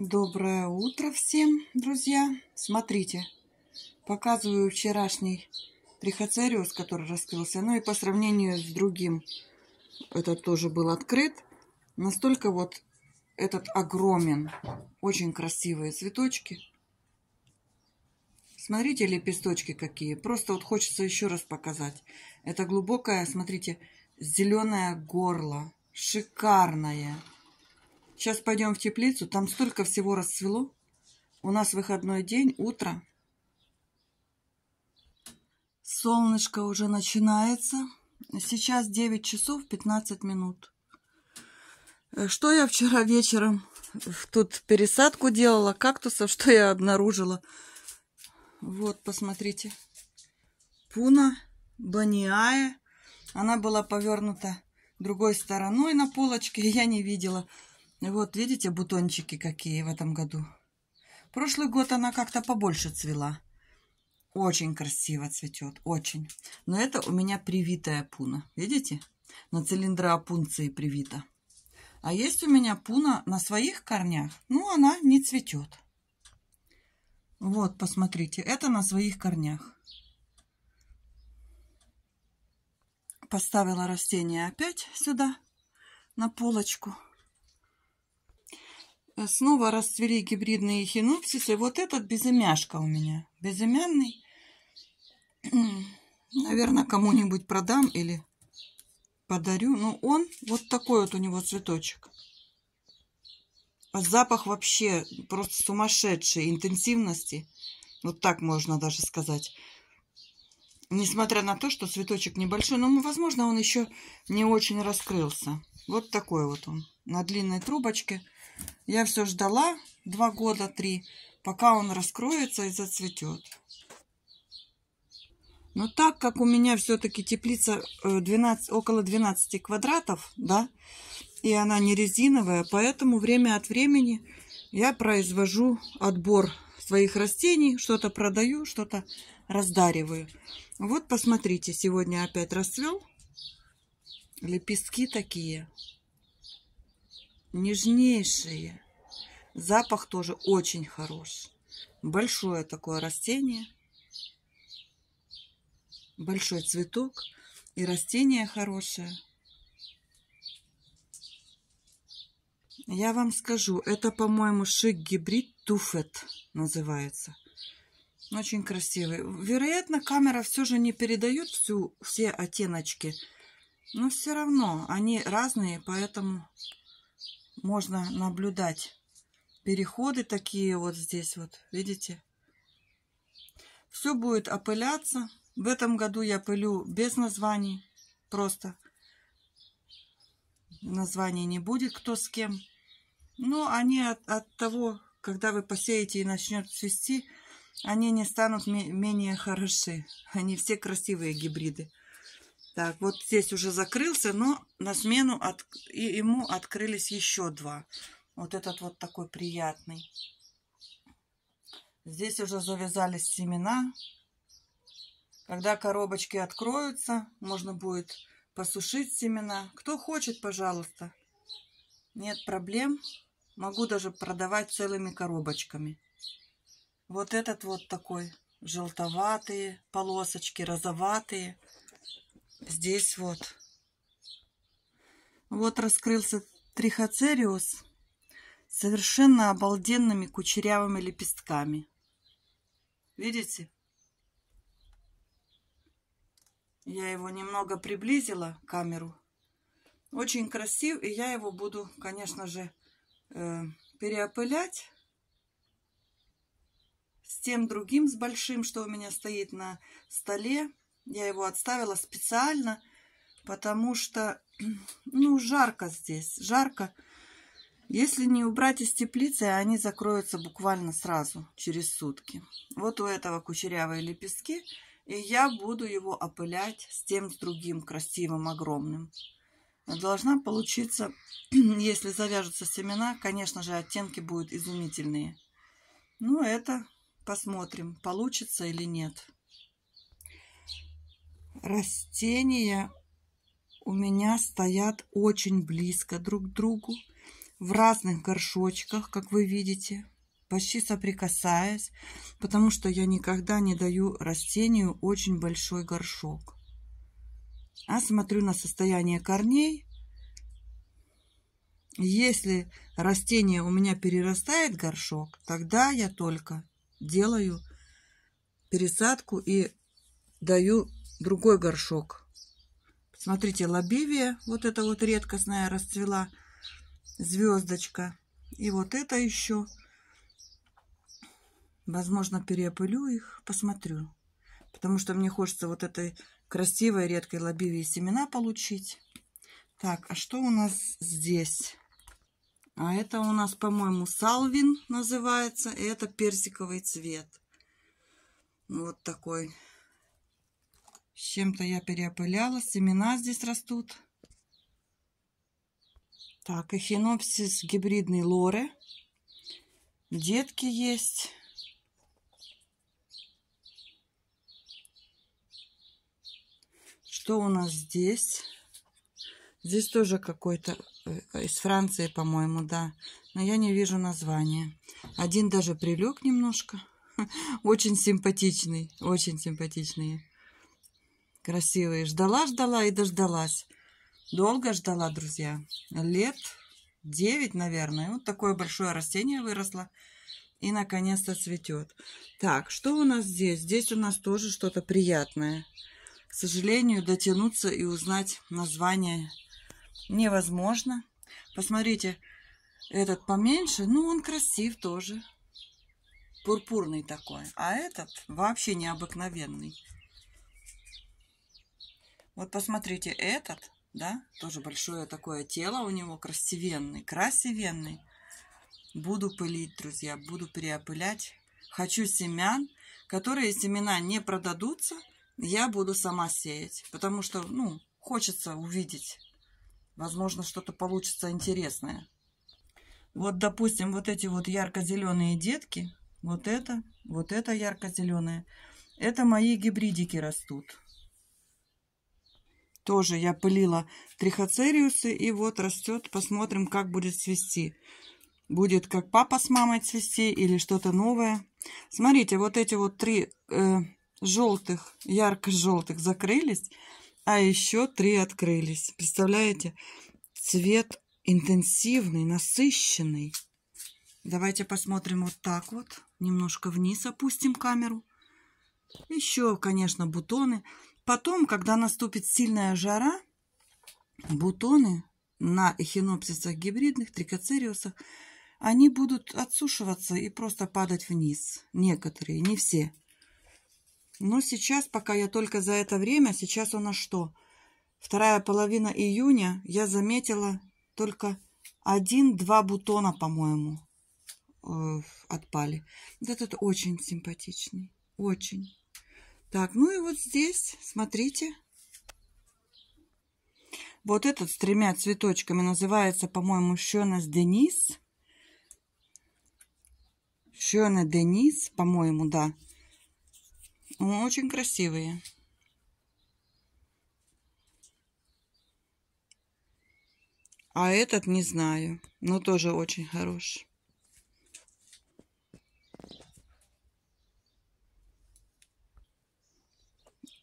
Доброе утро всем, друзья! Смотрите, показываю вчерашний трихоцариус, который раскрылся. Ну и по сравнению с другим, этот тоже был открыт. Настолько вот этот огромен. Очень красивые цветочки. Смотрите, лепесточки какие. Просто вот хочется еще раз показать. Это глубокое, смотрите, зеленое горло. Шикарное. Шикарное Сейчас пойдем в теплицу, там столько всего расцвело. У нас выходной день, утро. Солнышко уже начинается. Сейчас 9 часов 15 минут. Э, что я вчера вечером тут пересадку делала кактусов, что я обнаружила. Вот, посмотрите. Пуна баниая. Она была повернута другой стороной на полочке, я не видела. Вот, видите, бутончики какие в этом году. Прошлый год она как-то побольше цвела. Очень красиво цветет, очень. Но это у меня привитая пуна, видите? На цилиндра опунции привита. А есть у меня пуна на своих корнях, ну она не цветет. Вот, посмотрите, это на своих корнях. Поставила растение опять сюда, на полочку. Э, снова расцвели гибридные хинупсисы. Вот этот безымяшка у меня. Безымянный. Наверное, кому-нибудь продам или подарю. Но ну, он вот такой вот у него цветочек. Запах вообще просто сумасшедший интенсивности. Вот так можно даже сказать. Несмотря на то, что цветочек небольшой, но, возможно, он еще не очень раскрылся. Вот такой вот он на длинной трубочке. Я все ждала два года, три, пока он раскроется и зацветет. Но так как у меня все-таки теплица 12, э, около 12 квадратов, да, и она не резиновая, поэтому время от времени я произвожу отбор своих растений, что-то продаю, что-то раздариваю. Вот посмотрите, сегодня опять расцвел. Лепестки такие нежнейшие. Запах тоже очень хорош. Большое такое растение. Большой цветок. И растение хорошее. Я вам скажу, это, по-моему, шик-гибрид туфет называется. Очень красивый. Вероятно, камера все же не передает всю, все оттеночки. Но все равно они разные, поэтому можно наблюдать переходы такие вот здесь вот, видите? Все будет опыляться. В этом году я пылю без названий, просто названий не будет, кто с кем. Но они от, от того, когда вы посеете и начнет цвести, они не станут менее хороши. Они все красивые гибриды. Так, вот здесь уже закрылся, но на смену от, и ему открылись еще два. Вот этот вот такой приятный. Здесь уже завязались семена. Когда коробочки откроются, можно будет посушить семена. Кто хочет, пожалуйста. Нет проблем. Могу даже продавать целыми коробочками. Вот этот вот такой. Желтоватые полосочки, розоватые здесь вот. Вот раскрылся трихоцериус совершенно обалденными кучерявыми лепестками. Видите? Я его немного приблизила, камеру. Очень красив, и я его буду, конечно же, э, переопылять с тем другим, с большим, что у меня стоит на столе. Я его отставила специально, потому что, ну, жарко здесь, жарко. Если не убрать из теплицы, они закроются буквально сразу, через сутки. Вот у этого кучерявые лепестки, и я буду его опылять с тем, с другим красивым, огромным. Должна получиться, если завяжутся семена, конечно же, оттенки будут изумительные. Ну, это посмотрим, получится или нет. Растения у меня стоят очень близко друг к другу, в разных горшочках, как вы видите, почти соприкасаясь, потому что я никогда не даю растению очень большой горшок. А смотрю на состояние корней. Если растение у меня перерастает горшок, тогда я только делаю пересадку и даю другой горшок. Смотрите, лобивия, вот эта вот редкостная расцвела, звездочка. И вот это еще. Возможно, переопылю их, посмотрю. Потому что мне хочется вот этой красивой редкой лобивии семена получить. Так, а что у нас здесь? А это у нас, по-моему, салвин называется. И это персиковый цвет. Вот такой с чем-то я переопыляла. Семена здесь растут. Так, эхинопсис гибридный лоры, Детки есть. Что у нас здесь? Здесь тоже какой-то э, из Франции, по-моему, да. Но я не вижу названия. Один даже прилег немножко. Очень симпатичный, очень симпатичный красивые. Ждала, ждала и дождалась. Долго ждала, друзья. Лет 9, наверное. Вот такое большое растение выросло. И, наконец-то, цветет. Так, что у нас здесь? Здесь у нас тоже что-то приятное. К сожалению, дотянуться и узнать название невозможно. Посмотрите, этот поменьше, ну, он красив тоже. Пурпурный такой. А этот вообще необыкновенный. Вот посмотрите, этот, да, тоже большое такое тело у него, красивенный, красивенный. Буду пылить, друзья, буду переопылять. Хочу семян, которые семена не продадутся, я буду сама сеять, потому что, ну, хочется увидеть. Возможно, что-то получится интересное. Вот, допустим, вот эти вот ярко-зеленые детки, вот это, вот это ярко-зеленое, это мои гибридики растут. Тоже я пылила трихоцериусы, и вот растет. Посмотрим, как будет цвести. Будет как папа с мамой цвести или что-то новое. Смотрите, вот эти вот три э, желтых, ярко-желтых закрылись, а еще три открылись. Представляете? Цвет интенсивный, насыщенный. Давайте посмотрим вот так вот. Немножко вниз опустим камеру. Еще, конечно, бутоны. Потом, когда наступит сильная жара, бутоны на эхинопсисах гибридных, трикоцериусах, они будут отсушиваться и просто падать вниз. Некоторые, не все. Но сейчас, пока я только за это время, сейчас у нас что? Вторая половина июня я заметила только один-два бутона, по-моему, э, отпали. Вот этот очень симпатичный. Очень. Так, ну и вот здесь, смотрите. Вот этот с тремя цветочками называется, по-моему, Шёна Денис. Шёна Денис, по-моему, да. Он ну, очень красивые. А этот не знаю, но тоже очень хороший.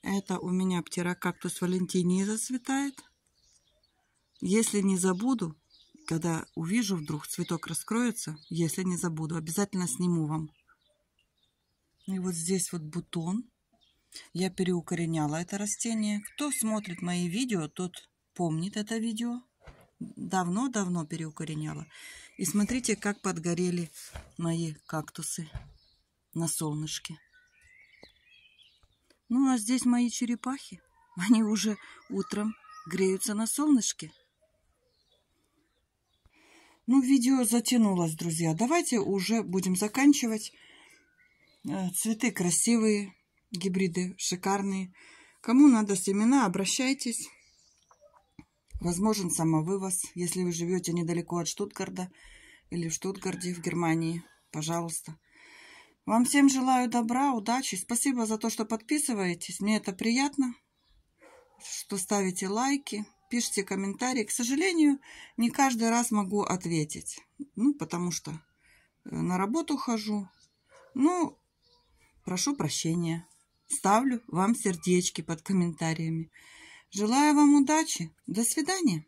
Это у меня птерокактус Валентинии зацветает. Если не забуду, когда увижу, вдруг цветок раскроется, если не забуду, обязательно сниму вам. Ну и вот здесь вот бутон. Я переукореняла это растение. Кто смотрит мои видео, тот помнит это видео. Давно-давно переукореняла. И смотрите, как подгорели мои кактусы на солнышке. Ну, а здесь мои черепахи. Они уже утром греются на солнышке. Ну, видео затянулось, друзья. Давайте уже будем заканчивать. Э, цветы красивые, гибриды шикарные. Кому надо семена, обращайтесь. Возможен самовывоз, если вы живете недалеко от Штутгарда или в Штутгарде, в Германии. Пожалуйста. Вам всем желаю добра, удачи. Спасибо за то, что подписываетесь. Мне это приятно, что ставите лайки, пишите комментарии. К сожалению, не каждый раз могу ответить. Ну, потому что э, на работу хожу. Ну, прошу прощения. Ставлю вам сердечки под комментариями. Желаю вам удачи. До свидания.